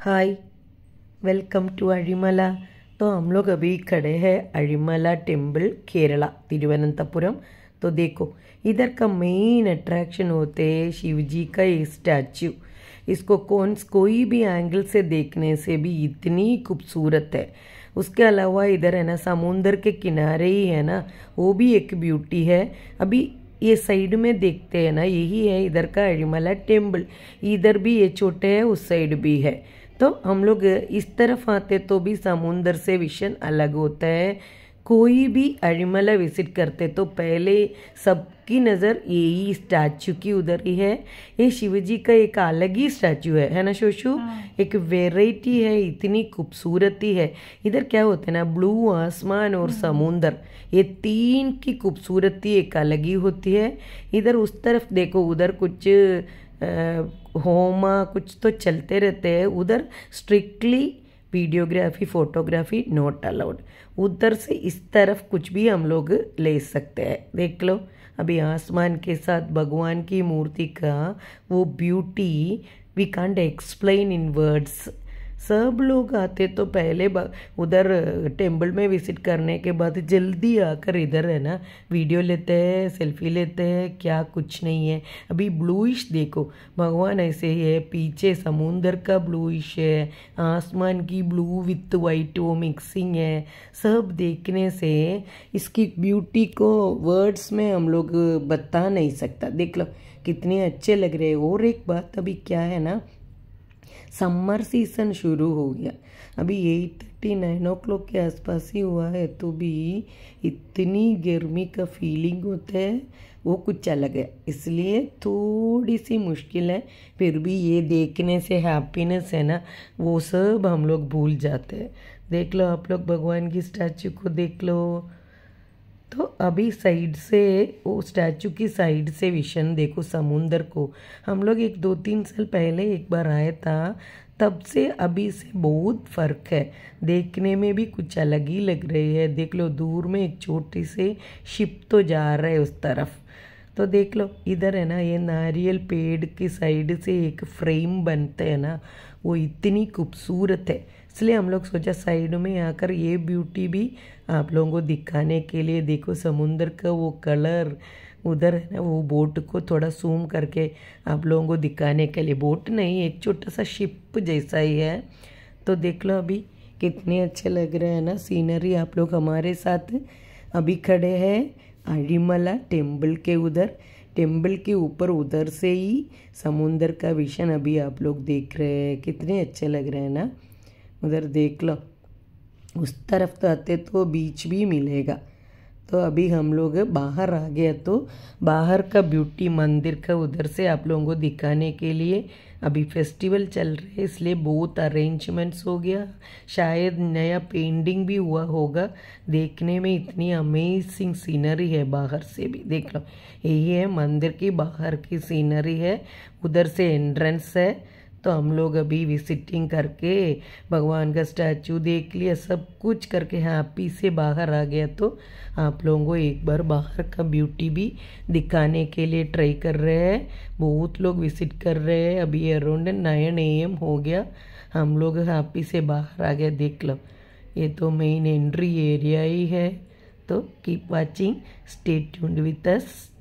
Hi welcome to अरिमला तो हम लोग अभी खड़े हैं अरिमला टेम्पल केरला तिरुवनंतपुरम तो देखो इधर का मेन अट्रैक्शन होते हैं शिव जी का स्टैच्यू इसको कौन कोई भी एंगल से देखने से भी इतनी खूबसूरत है उसके अलावा इधर है ना समुंदर के किनारे ही है ना वो भी एक ब्यूटी है अभी ये साइड में देखते हैं ना यही है इधर का अरिमला टेम्पल इधर भी ये छोटे है उस साइड भी है तो हम लोग इस तरफ आते तो भी समुंदर से विशन अलग होता है कोई भी अरिमला विजिट करते तो पहले सबकी नज़र यही स्टैचू की उधर ही है ये शिवजी का एक अलग ही स्टैचू है है ना शोशु हाँ। एक वेराइटी है इतनी खूबसूरती है इधर क्या होता है ना ब्लू आसमान और हाँ। समुंदर ये तीन की खूबसूरती एक अलग ही होती है इधर उस तरफ देखो उधर कुछ आ, होमा कुछ तो चलते रहते हैं उधर strictly videography photography not allowed उधर से इस तरफ कुछ भी हम लोग ले सकते हैं देख लो अभी आसमान के साथ भगवान की मूर्ति का वो beauty we can't explain in words सब लोग आते तो पहले उधर टेम्पल में विजिट करने के बाद जल्दी आकर इधर है ना वीडियो लेते हैं सेल्फी लेते हैं क्या कुछ नहीं है अभी ब्लूइश देखो भगवान ऐसे ही है पीछे समुंदर का ब्लूइश है आसमान की ब्लू विथ वाइट वो मिक्सिंग है सब देखने से इसकी ब्यूटी को वर्ड्स में हम लोग बता नहीं सकता देख लो कितने अच्छे लग रहे हैं और एक बात अभी क्या है ना समर सीजन शुरू हो गया अभी eight thirty nine o'clock के आसपास ही हुआ है तो भी इतनी गर्मी का फीलिंग होता है वो कुछ अलग है इसलिए थोड़ी सी मुश्किल है फिर भी ये देखने से हैप्पीनेस है ना वो सब हम लोग भूल जाते हैं देख लो आप लोग भगवान की स्टैचू को देख लो तो अभी साइड से वो स्टैचू की साइड से विशन देखो समुंदर को हम लोग एक दो तीन साल पहले एक बार आया था तब से अभी से बहुत फ़र्क है देखने में भी कुछ अलग ही लग रही है देख लो दूर में एक छोटी से शिप तो जा रहा है उस तरफ तो देख लो इधर है ना ये नारियल पेड़ की साइड से एक फ्रेम बनते है ना वो इतनी खूबसूरत है इसलिए हम लोग सोचा साइड में आकर ये ब्यूटी भी आप लोगों को दिखाने के लिए देखो समुंदर का वो कलर उधर है ना वो बोट को थोड़ा सूम करके आप लोगों को दिखाने के लिए बोट नहीं एक छोटा सा शिप जैसा ही है तो देख लो अभी कितने अच्छे लग रहे हैं ना सीनरी आप लोग हमारे साथ अभी खड़े हैं अरिमला टेम्पल के उधर टेम्पल के ऊपर उधर से ही समुंदर का विशन अभी आप लोग देख रहे हैं कितने अच्छे लग रहे हैं ना उधर देख लो उस तरफ तो आते तो बीच भी मिलेगा तो अभी हम लोग बाहर आ गए तो बाहर का ब्यूटी मंदिर का उधर से आप लोगों को दिखाने के लिए अभी फेस्टिवल चल रहा है इसलिए बहुत अरेंजमेंट्स हो गया शायद नया पेंटिंग भी हुआ होगा देखने में इतनी अमेजिंग सीनरी है बाहर से भी देख लो यही है मंदिर की बाहर की सीनरी है उधर से एंट्रेंस है तो हम लोग अभी विजिटिंग करके भगवान का स्टैचू देख लिया सब कुछ करके हैप्पी से बाहर आ गया तो आप लोगों को एक बार बाहर का ब्यूटी भी दिखाने के लिए ट्राई कर रहे हैं बहुत लोग विजिट कर रहे हैं अभी अराउंड नाइन ए एम हो गया हम लोग हैप्पी से बाहर आ गया देख लो ये तो मेन एंट्री एरिया ही है तो keep watching stay tuned with us